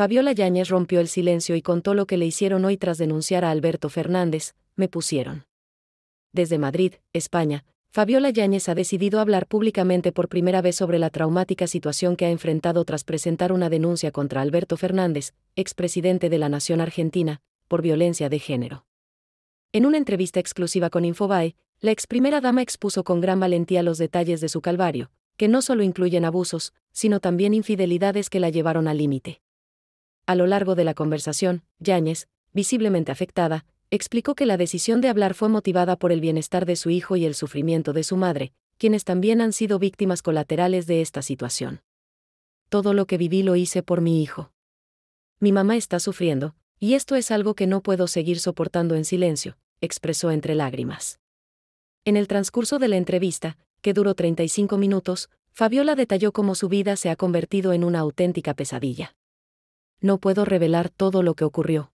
Fabiola Yáñez rompió el silencio y contó lo que le hicieron hoy tras denunciar a Alberto Fernández, me pusieron. Desde Madrid, España, Fabiola Yáñez ha decidido hablar públicamente por primera vez sobre la traumática situación que ha enfrentado tras presentar una denuncia contra Alberto Fernández, expresidente de la Nación Argentina, por violencia de género. En una entrevista exclusiva con Infobae, la ex primera dama expuso con gran valentía los detalles de su calvario, que no solo incluyen abusos, sino también infidelidades que la llevaron al límite. A lo largo de la conversación, Yáñez, visiblemente afectada, explicó que la decisión de hablar fue motivada por el bienestar de su hijo y el sufrimiento de su madre, quienes también han sido víctimas colaterales de esta situación. Todo lo que viví lo hice por mi hijo. Mi mamá está sufriendo, y esto es algo que no puedo seguir soportando en silencio, expresó entre lágrimas. En el transcurso de la entrevista, que duró 35 minutos, Fabiola detalló cómo su vida se ha convertido en una auténtica pesadilla no puedo revelar todo lo que ocurrió.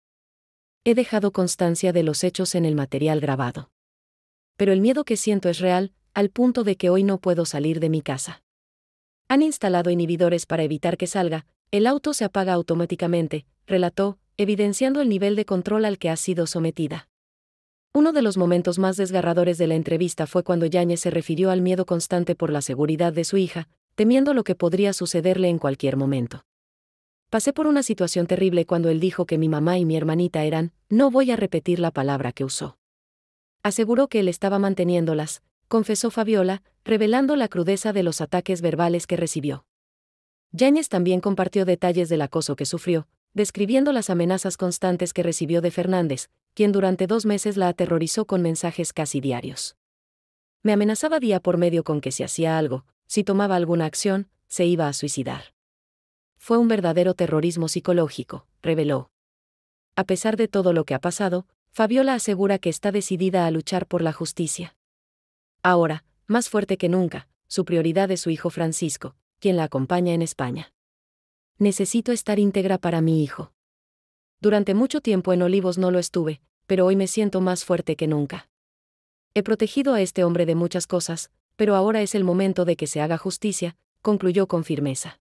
He dejado constancia de los hechos en el material grabado. Pero el miedo que siento es real, al punto de que hoy no puedo salir de mi casa. Han instalado inhibidores para evitar que salga, el auto se apaga automáticamente, relató, evidenciando el nivel de control al que ha sido sometida. Uno de los momentos más desgarradores de la entrevista fue cuando Yáñez se refirió al miedo constante por la seguridad de su hija, temiendo lo que podría sucederle en cualquier momento. Pasé por una situación terrible cuando él dijo que mi mamá y mi hermanita eran, no voy a repetir la palabra que usó. Aseguró que él estaba manteniéndolas, confesó Fabiola, revelando la crudeza de los ataques verbales que recibió. Yáñez también compartió detalles del acoso que sufrió, describiendo las amenazas constantes que recibió de Fernández, quien durante dos meses la aterrorizó con mensajes casi diarios. Me amenazaba día por medio con que si hacía algo, si tomaba alguna acción, se iba a suicidar fue un verdadero terrorismo psicológico, reveló. A pesar de todo lo que ha pasado, Fabiola asegura que está decidida a luchar por la justicia. Ahora, más fuerte que nunca, su prioridad es su hijo Francisco, quien la acompaña en España. Necesito estar íntegra para mi hijo. Durante mucho tiempo en Olivos no lo estuve, pero hoy me siento más fuerte que nunca. He protegido a este hombre de muchas cosas, pero ahora es el momento de que se haga justicia, concluyó con firmeza.